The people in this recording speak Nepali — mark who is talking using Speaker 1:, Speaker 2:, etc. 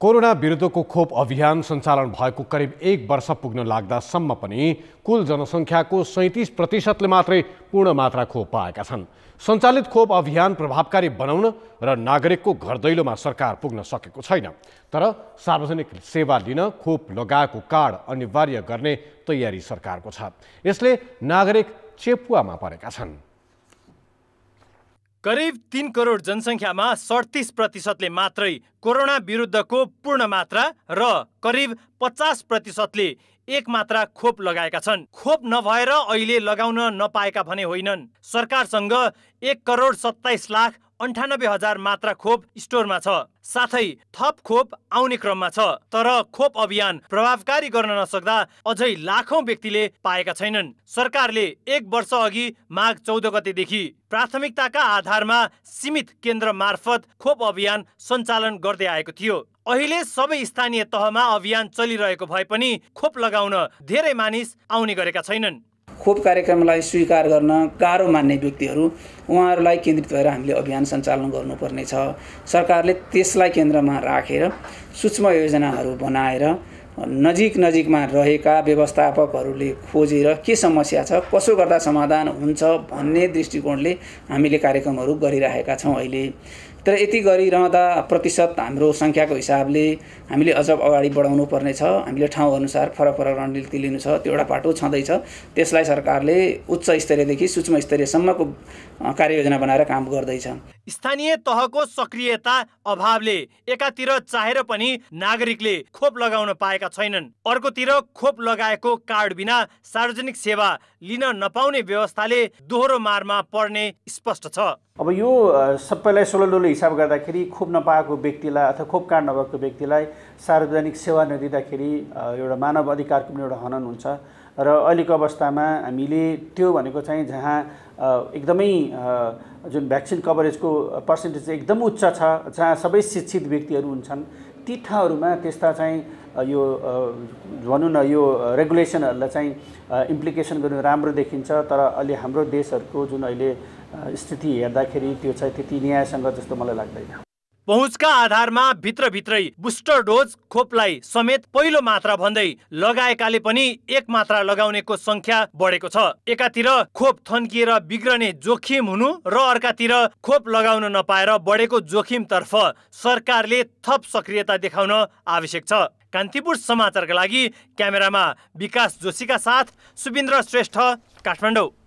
Speaker 1: कोरोना विरुद्धको खोप अभियान सञ्चालन भएको करिब एक वर्ष पुग्न लाग्दासम्म पनि कुल जनसङ्ख्याको सैँतिस प्रतिशतले मात्रै पूर्ण मात्रा खोप पाएका छन् सञ्चालित खोप अभियान प्रभावकारी बनाउन र नागरिकको घर दैलोमा सरकार पुग्न सकेको छैन तर सार्वजनिक सेवा लिन खोप लगाएको कार्ड अनिवार्य गर्ने तयारी सरकारको छ यसले नागरिक चेपुवामा परेका छन्
Speaker 2: करिब तिन करोड जनसङ्ख्यामा सडतिस प्रतिशतले मात्रै कोरोना विरुद्धको पूर्ण मात्रा र करिब पचास प्रतिशतले एक मात्रा खोप लगाएका छन् खोप नभएर अहिले लगाउन नपाएका भने होइनन् सरकारसँग एक करोड सत्ताइस लाख अन्ठानब्बे हजार मात्रा खोप स्टोरमा छ साथै थप खोप आउने क्रममा छ तर खोप अभियान प्रभावकारी गर्न नसक्दा अझै लाखौँ व्यक्तिले पाएका छैनन् सरकारले एक वर्ष अघि माघ चौध गतेदेखि प्राथमिकताका आधारमा सीमित केन्द्र मार्फत खोप अभियान सञ्चालन गर्दै आएको थियो अहिले सबै स्थानीय तहमा अभियान चलिरहेको भए पनि खोप लगाउन धेरै मानिस आउने गरेका छैनन्
Speaker 3: खोप कार्यक्रमलाई स्वीकार गर्न गाह्रो मान्ने व्यक्तिहरू उहाँहरूलाई केन्द्रित भएर हामीले अभियान सञ्चालन गर्नुपर्नेछ सरकारले त्यसलाई केन्द्रमा राखेर सूक्ष्म योजनाहरू बनाएर नजिक नजिकमा रहेका व्यवस्थापकहरूले खोजेर के समस्या छ कसो गर्दा समाधान हुन्छ भन्ने दृष्टिकोणले हामीले कार्यक्रमहरू गरिरहेका छौँ अहिले तर यति गरिरहँदा प्रतिशत हाम्रो सङ्ख्याको हिसाबले हामीले अझ अगाडि बढाउनु पर्नेछ हामीले ठाउँ अनुसार फरक फरक रणनीति लिनु छ त्यो एउटा पाटो छँदैछ त्यसलाई सरकारले उच्च स्तरीयदेखि सूक्ष्म स्तरीयसम्मको कार्ययोजना बनाएर काम गर्दैछ
Speaker 2: स्थानीय तहको सक्रियता अभावले एकातिर चाहेर पनि नागरिकले खोप लगाउन पाएका छैनन् अर्कोतिर खोप लगाएको कार्ड बिना सार्वजनिक सेवा लिन नपाउने व्यवस्थाले दोहोरो मारमा पर्ने स्पष्ट छ
Speaker 4: अब यो सबैलाई सोलो हिसाब गर्दाखेरि खोप नपाएको व्यक्तिलाई अथवा खोप कार्ड नभएको व्यक्तिलाई सार्वजनिक सेवा नदिँदाखेरि एउटा मानव अधिकारको पनि एउटा हनन हुन्छ र अहिलेको अवस्थामा हामीले त्यो भनेको चाहिँ जहाँ एकदमै जुन भ्याक्सिन कभरेजको पर्सेन्टेज एकदम उच्च छ जहाँ सबै शिक्षित व्यक्तिहरू हुन्छन् ती ठाउँहरूमा त्यस्ता चाहिँ यो भनौँ न यो रेगुलेसनहरूलाई चाहिँ इम्प्लिकेसन गर्नु राम्रो देखिन्छ तर अहिले हाम्रो देशहरूको जुन अहिले स्थिति हेर्दाखेरि त्यो चाहिँ त्यति न्यायसँग जस्तो मलाई लाग्दैन
Speaker 2: पहुँचका आधारमा भित्रभित्रै बुस्टर डोज खोपलाई समेत पहिलो मात्रा भन्दै लगाएकाले पनि एक मात्रा लगाउनेको संख्या बढेको छ एकातिर खोप थन्किएर बिग्रने जोखिम हुनु र अर्कातिर खोप लगाउन नपाएर बढेको जोखिमतर्फ सरकारले थप सक्रियता देखाउन आवश्यक छ कान्तिपुर समाचारका लागि क्यामेरामा विकास जोशीका साथ सुविन्द्र श्रेष्ठ काठमाडौँ